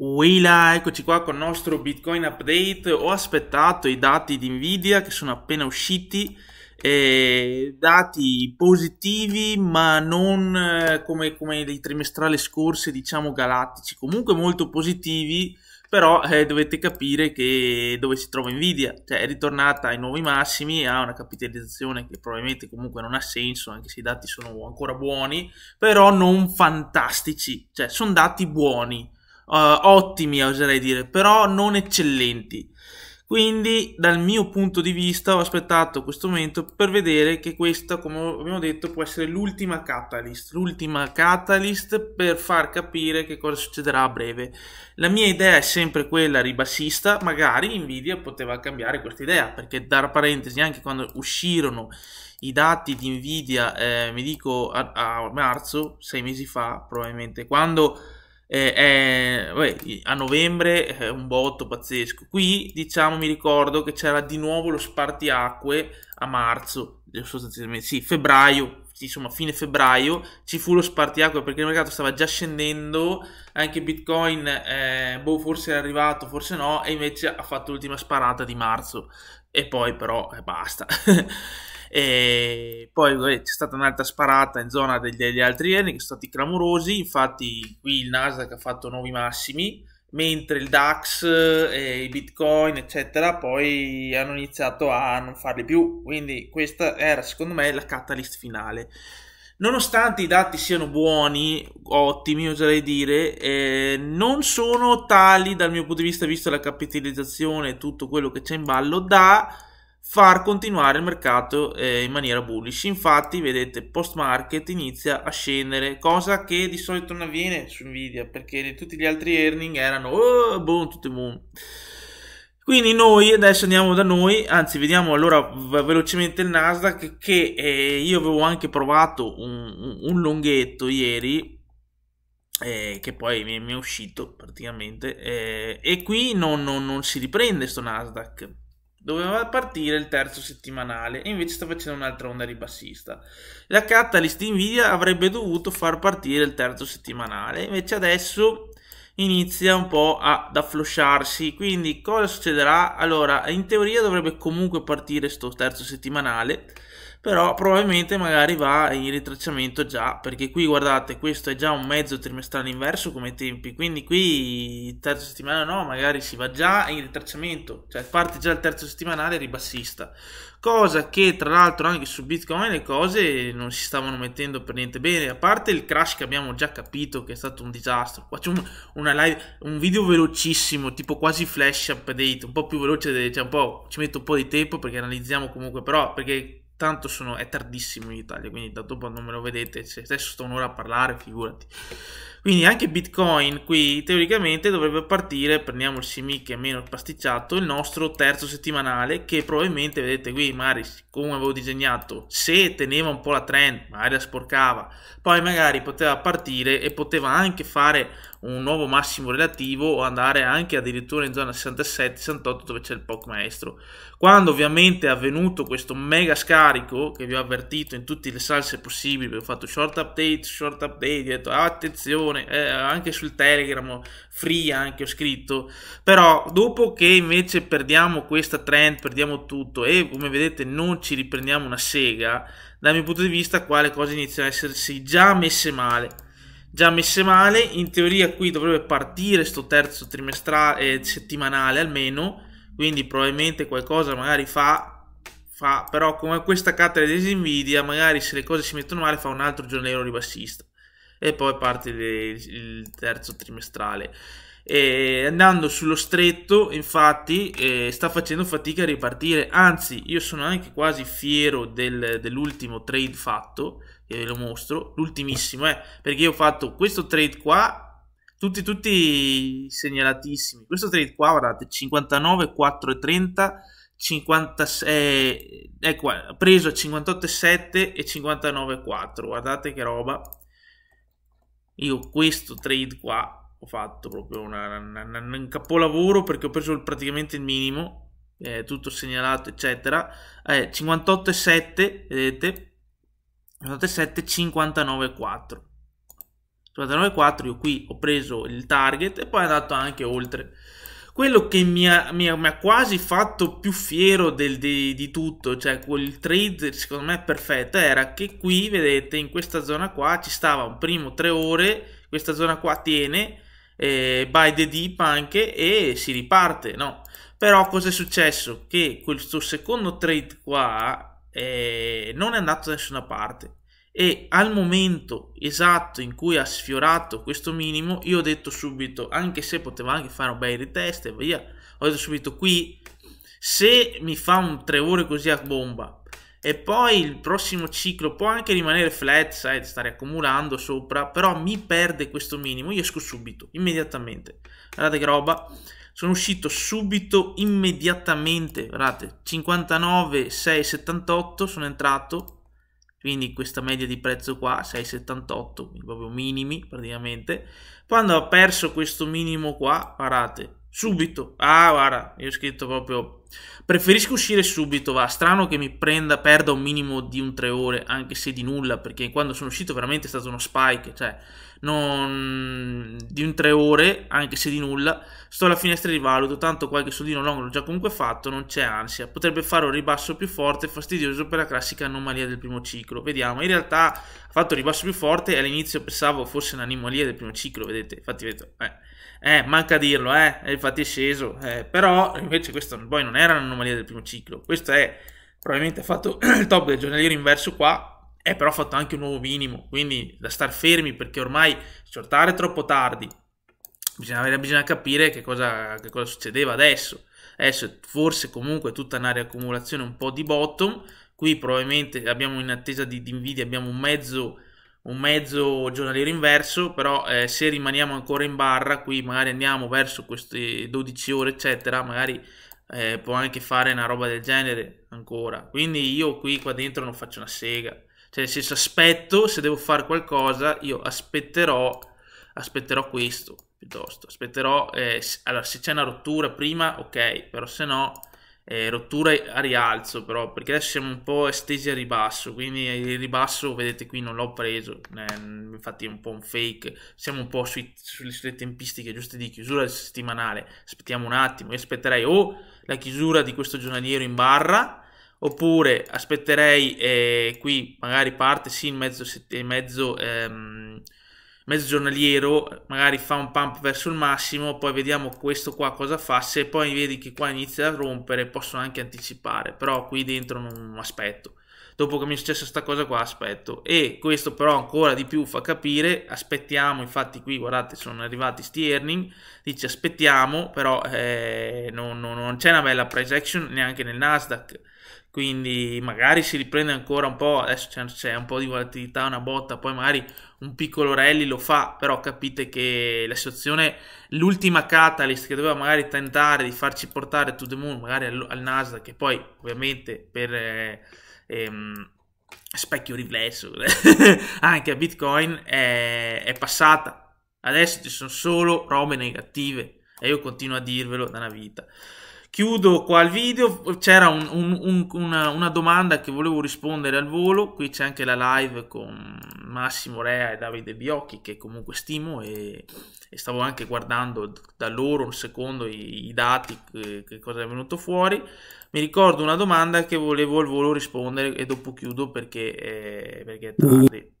Willa, eccoci qua con il nostro Bitcoin update. Ho aspettato i dati di Nvidia che sono appena usciti, eh, dati positivi ma non eh, come, come dei trimestrali scorsi, diciamo galattici, comunque molto positivi, però eh, dovete capire che dove si trova Nvidia, cioè è ritornata ai nuovi massimi, ha una capitalizzazione che probabilmente comunque non ha senso, anche se i dati sono ancora buoni, però non fantastici, cioè sono dati buoni eh, ottimi oserei dire, però non eccellenti. Quindi dal mio punto di vista ho aspettato questo momento per vedere che questa, come abbiamo detto, può essere l'ultima catalyst, l'ultima catalyst per far capire che cosa succederà a breve. La mia idea è sempre quella ribassista, magari Nvidia poteva cambiare questa idea, perché da parentesi anche quando uscirono i dati di Nvidia, eh, mi dico a, a marzo, sei mesi fa probabilmente, quando eh, eh, vabbè, a novembre è un botto pazzesco. Qui diciamo mi ricordo che c'era di nuovo lo spartiacque a marzo, eh, sostanzialmente sì, febbraio, insomma fine febbraio ci fu lo spartiacque perché il mercato stava già scendendo, anche Bitcoin eh, boh, forse era arrivato, forse no, e invece ha fatto l'ultima sparata di marzo e poi però eh, basta. E poi c'è stata un'altra sparata in zona degli, degli altri anni che sono stati clamorosi. Infatti, qui il Nasdaq ha fatto nuovi massimi, mentre il DAX, eh, i Bitcoin, eccetera, poi hanno iniziato a non farli più. Quindi, questa era secondo me la catalyst finale. Nonostante i dati siano buoni, ottimi oserei dire, eh, non sono tali dal mio punto di vista, visto la capitalizzazione e tutto quello che c'è in ballo, da far continuare il mercato eh, in maniera bullish. Infatti, vedete, post market inizia a scendere, cosa che di solito non avviene su Nvidia, perché tutti gli altri earning erano oh, boom, tutti boom. Quindi noi adesso andiamo da noi, anzi vediamo allora velocemente il Nasdaq che eh, io avevo anche provato un, un longhetto ieri eh, che poi mi è, mi è uscito praticamente eh, e qui non, non, non si riprende sto Nasdaq Doveva partire il terzo settimanale e invece sta facendo un'altra onda ribassista. La Catalyst Nvidia avrebbe dovuto far partire il terzo settimanale, invece adesso inizia un po' ad afflosciarsi. Quindi cosa succederà? Allora, in teoria dovrebbe comunque partire sto terzo settimanale però probabilmente magari va in ritracciamento già, perché qui guardate, questo è già un mezzo trimestrale inverso come tempi, quindi qui terza settimana no, magari si va già in ritracciamento, cioè parte già il terzo settimanale ribassista, cosa che tra l'altro anche su Bitcoin le cose non si stavano mettendo per niente bene, a parte il crash che abbiamo già capito che è stato un disastro, faccio c'è un, live, un video velocissimo, tipo quasi flash update, un po' più veloce, cioè un po', ci metto un po' di tempo perché analizziamo comunque, però perché tanto sono, è tardissimo in Italia, quindi da dopo non me lo vedete, se adesso sto un'ora a parlare, figurati. Quindi anche Bitcoin qui teoricamente dovrebbe partire, prendiamo il CMI che è meno pasticciato, il nostro terzo settimanale che probabilmente vedete qui magari come avevo disegnato, se teneva un po' la trend, magari la sporcava, poi magari poteva partire e poteva anche fare un nuovo massimo relativo o andare anche addirittura in zona 67-68 dove c'è il POC maestro. Quando ovviamente è avvenuto questo mega scarico che vi ho avvertito in tutte le salse possibili, vi ho fatto short update, short update, ho detto attenzione, discussione eh, anche sul Telegram, free anche ho scritto, però dopo che invece perdiamo questa trend, perdiamo tutto e come vedete non ci riprendiamo una sega, dal mio punto di vista qua le cose iniziano a essersi già messe male. Già messe male, in teoria qui dovrebbe partire sto terzo trimestrale eh, settimanale almeno, quindi probabilmente qualcosa magari fa Fa, però come questa cattedra di Nvidia magari se le cose si mettono male fa un altro giornaliero ribassista e poi parte il terzo trimestrale. E andando sullo stretto, infatti, eh, sta facendo fatica a ripartire. Anzi, io sono anche quasi fiero del, dell'ultimo trade fatto, e ve lo mostro, l'ultimissimo, eh, perché io ho fatto questo trade qua, tutti, tutti segnalatissimi. Questo trade qua, guardate, 59, 4 e 30. 56, eh, ecco, preso a 58,7 e 59,4 guardate che roba io questo trade qua ho fatto proprio una, una, una, un capolavoro perché ho preso praticamente il minimo, eh, tutto segnalato eccetera, eh, 58,7 vedete, 57, 59,4. 59,4 io qui ho preso il target e poi è andato anche oltre quello che mi ha, mi ha, mi ha quasi fatto più fiero del, di, di, tutto, cioè quel trade secondo me perfetto, era che qui, vedete, in questa zona qua ci stava un primo tre ore, questa zona qua tiene, eh, by the deep anche, e si riparte, no? Però cosa è successo? Che questo secondo trade qua eh, non è andato da nessuna parte e al momento esatto in cui ha sfiorato questo minimo io ho detto subito anche se poteva anche fare un bel retest e via ho detto subito qui se mi fa un 3 ore così a bomba e poi il prossimo ciclo può anche rimanere flat side stare accumulando sopra però mi perde questo minimo io esco subito immediatamente guardate che roba sono uscito subito immediatamente guardate 59 6 78 sono entrato quindi questa media di prezzo qua 6,78 quindi proprio minimi praticamente quando ha perso questo minimo qua parate Subito. Ah, guarda, io ho scritto proprio... Preferisco uscire subito, va. Strano che mi prenda, perda un minimo di un tre ore, anche se di nulla, perché quando sono uscito veramente è stato uno spike, cioè... Non... Di un tre ore, anche se di nulla. Sto alla finestra e rivaluto, tanto qualche soldino long l'ho già comunque fatto, non c'è ansia. Potrebbe fare un ribasso più forte, fastidioso per la classica anomalia del primo ciclo. Vediamo, in realtà ha fatto il ribasso più forte e all'inizio pensavo fosse un'anomalia del primo ciclo, vedete? Infatti vedo... Eh eh, manca dirlo, eh, infatti è sceso, eh, però invece questo poi non era un'anomalia del primo ciclo, questo è probabilmente fatto il top del giornaliero inverso qua, è però fatto anche un nuovo minimo, quindi da star fermi perché ormai shortare troppo tardi, bisogna, bisogna capire che cosa, che cosa succedeva adesso, adesso forse comunque tutta una accumulazione un po' di bottom, qui probabilmente abbiamo in attesa di, di Nvidia abbiamo un mezzo un mezzo giornaliero inverso, però eh, se rimaniamo ancora in barra, qui magari andiamo verso queste 12 ore, eccetera, magari eh, può anche fare una roba del genere ancora. Quindi io qui qua dentro non faccio una sega. Cioè, se aspetto, se devo fare qualcosa, io aspetterò, aspetterò questo piuttosto. Aspetterò, eh, allora se c'è una rottura prima, ok, però se no eh, rottura a rialzo però perché adesso siamo un po' estesi a ribasso quindi il ribasso vedete qui non l'ho preso eh, infatti è un po' un fake siamo un po' sui, sulle, sulle tempistiche giuste di chiusura settimanale aspettiamo un attimo io aspetterei o la chiusura di questo giornaliero in barra oppure aspetterei eh, qui magari parte sì in mezzo, sette, mezzo ehm, mezzo giornaliero, magari fa un pump verso il massimo, poi vediamo questo qua cosa fa, se poi vedi che qua inizia a rompere posso anche anticipare, però qui dentro non aspetto. Dopo che mi è successa questa cosa qua aspetto e questo però ancora di più fa capire, aspettiamo, infatti qui guardate sono arrivati sti earning, dice aspettiamo, però eh, non, non, non c'è una bella price action neanche nel Nasdaq quindi magari si riprende ancora un po', adesso c'è, un po' di volatilità, una botta, poi magari un piccolo rally lo fa, però capite che la situazione, l'ultima catalyst che doveva magari tentare di farci portare to the moon, magari al, al Nasdaq, che poi ovviamente per eh, ehm, specchio riflesso anche a Bitcoin, è, è passata. Adesso ci sono solo robe negative e io continuo a dirvelo da una vita. Chiudo qua il video, c'era un, un, un, una, una, domanda che volevo rispondere al volo, qui c'è anche la live con Massimo Rea e Davide Biocchi che comunque stimo e, e stavo anche guardando da loro un secondo i, i dati, che, che cosa è venuto fuori. Mi ricordo una domanda che volevo al volo rispondere e dopo chiudo perché, eh, perché è tardi.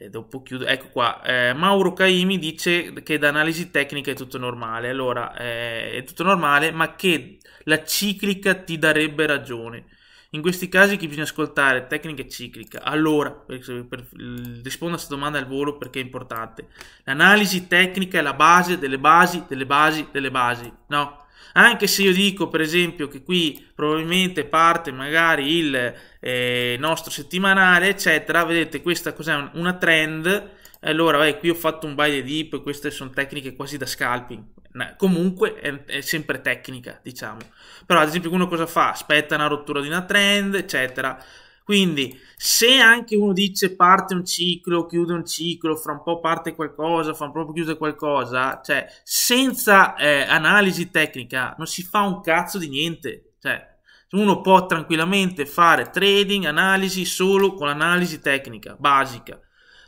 E dopo chiudo, ecco qua, eh, Mauro Caimi dice che da analisi tecnica è tutto normale, allora eh, è tutto normale, ma che la ciclica ti darebbe ragione. In questi casi che bisogna ascoltare tecnica e ciclica. Allora, per, per, rispondo a questa domanda al volo perché è importante. L'analisi tecnica è la base delle basi, delle basi, delle basi, no? Anche se io dico per esempio che qui probabilmente parte magari il eh, nostro settimanale, eccetera, vedete questa cos'è una trend, allora vabbè, qui ho fatto un buy the dip, queste sono tecniche quasi da scalping, comunque è, è, sempre tecnica, diciamo. Però ad esempio uno cosa fa? Aspetta una rottura di una trend, eccetera. Quindi, se anche uno dice parte un ciclo, chiude un ciclo, fra un po' parte qualcosa, fra un po' chiude qualcosa, cioè, senza eh, analisi tecnica non si fa un cazzo di niente. Cioè, uno può tranquillamente fare trading, analisi solo con l'analisi tecnica basica.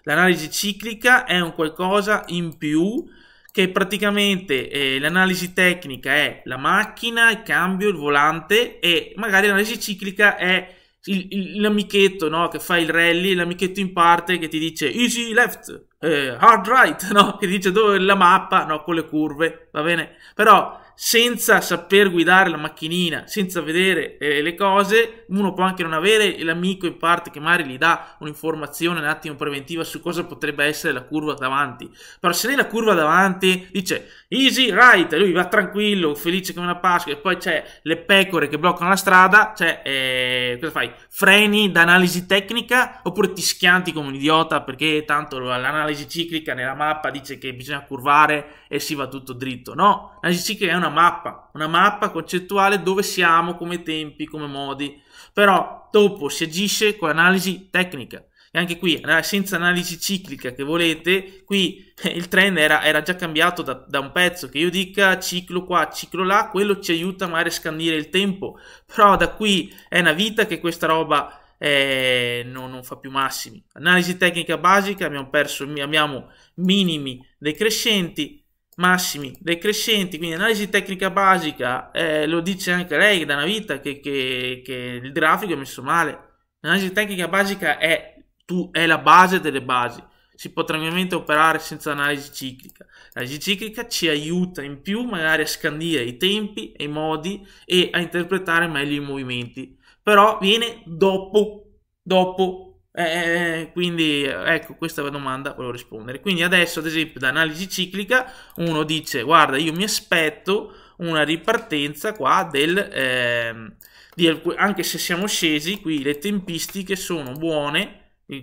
L'analisi ciclica è un qualcosa in più che praticamente eh, l'analisi tecnica è la macchina, il cambio, il volante e magari l'analisi ciclica è il, il, l'amichetto no? che fa il rally, l'amichetto in parte che ti dice easy left, eh, hard right, no? che dice dove è la mappa, no? con le curve, va bene? Però senza saper guidare la macchinina, senza vedere eh, le cose, uno può anche non avere l'amico in parte che magari gli dà un'informazione un attimo preventiva su cosa potrebbe essere la curva davanti. Però se lei la curva davanti dice easy right, lui va tranquillo, felice come una Pasqua, e poi c'è le pecore che bloccano la strada, cioè eh, cosa fai? Freni da analisi tecnica oppure ti schianti come un idiota perché tanto l'analisi ciclica nella mappa dice che bisogna curvare e si va tutto dritto. No, l'analisi ciclica è una mappa, una mappa concettuale dove siamo come tempi, come modi, però dopo si agisce con analisi tecnica. E anche qui, senza analisi ciclica che volete, qui eh, il trend era, era già cambiato da, da, un pezzo, che io dica ciclo qua, ciclo là, quello ci aiuta magari a scandire il tempo, però da qui è una vita che questa roba eh, no, non fa più massimi. Analisi tecnica basica, abbiamo perso, abbiamo minimi decrescenti, massimi decrescenti, quindi analisi tecnica basica, eh, lo dice anche lei da una vita che, che, che, il grafico è messo male. L'analisi tecnica basica è, tu, è la base delle basi, si può tranquillamente operare senza analisi ciclica. L'analisi ciclica ci aiuta in più magari a scandire i tempi e i modi e a interpretare meglio i movimenti, però viene dopo, dopo eh, eh, quindi ecco questa è la domanda volevo rispondere quindi adesso ad esempio da analisi ciclica uno dice guarda io mi aspetto una ripartenza qua del eh, anche se siamo scesi qui le tempistiche sono buone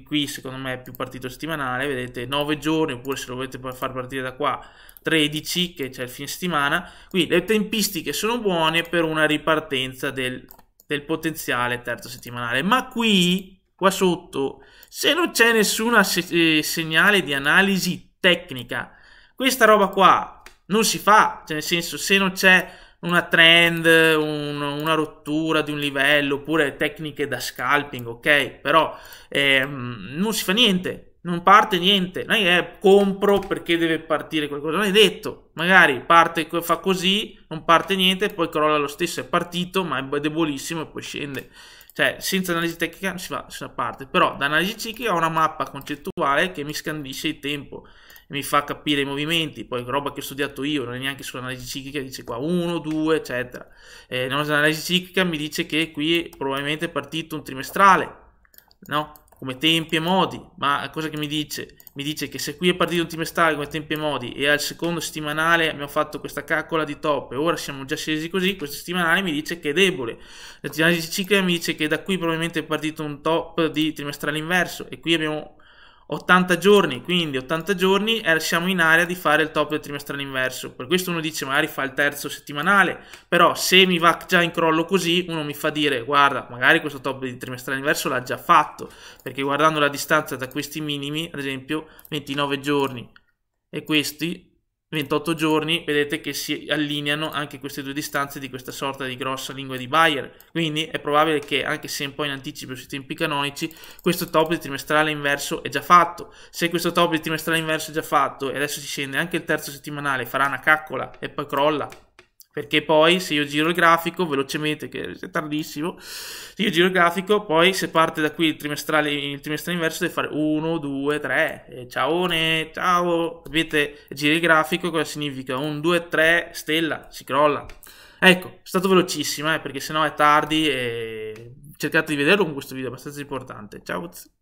qui secondo me è più partito settimanale, vedete 9 giorni, oppure se lo volete far partire da qua 13 che c'è il fine settimana, qui le tempistiche sono buone per una ripartenza del, del potenziale terzo settimanale, ma qui qua sotto, se non c'è nessuna se eh, segnale di analisi tecnica, questa roba qua non si fa, cioè nel senso se non c'è una trend, un, una rottura di un livello, oppure tecniche da scalping, ok? Però eh, non si fa niente, non parte niente. Non è eh, compro perché deve partire qualcosa, non è detto. Magari parte, fa così, non parte niente, poi crolla lo stesso, è partito, ma è debolissimo e poi scende. Cioè, senza analisi tecnica non si va nessuna parte, però da analisi ciclica ho una mappa concettuale che mi scandisce il tempo e mi fa capire i movimenti, poi roba che ho studiato io, non è neanche sull'analisi ciclica, dice qua 1, 2, eccetera. Eh, l'analisi ciclica mi dice che qui probabilmente è partito un trimestrale, no? come tempi e modi, ma cosa che mi dice? Mi dice che se qui è partito un trimestrale come tempi e modi e al secondo settimanale abbiamo fatto questa calcola di top e ora siamo già scesi così, questo settimanale mi dice che è debole. La l'analisi ciclica mi dice che da qui probabilmente è partito un top di trimestrale inverso e qui abbiamo 80 giorni, quindi 80 giorni siamo in area di fare il top del trimestrale inverso. Per questo uno dice magari fa il terzo settimanale, però se mi va già in crollo così, uno mi fa dire guarda, magari questo top di trimestrale inverso l'ha già fatto, perché guardando la distanza da questi minimi, ad esempio 29 giorni e questi 28 giorni, vedete che si allineano anche queste due distanze di questa sorta di grossa lingua di Bayer. Quindi è probabile che, anche se un po' in anticipo sui tempi canonici, questo top di trimestrale inverso è già fatto. Se questo top di trimestrale inverso è già fatto e adesso si scende anche il terzo settimanale, farà una caccola e poi crolla, perché poi se io giro il grafico velocemente, che è tardissimo, se io giro il grafico, poi se parte da qui il trimestrale, il trimestrale inverso deve fare 1, 2, 3, ciao ciao, capite? giri il grafico, cosa significa? 1, 2, 3, stella, si crolla. Ecco, è stato velocissimo, eh, perché sennò è tardi e cercate di vederlo con questo video, è abbastanza importante. Ciao!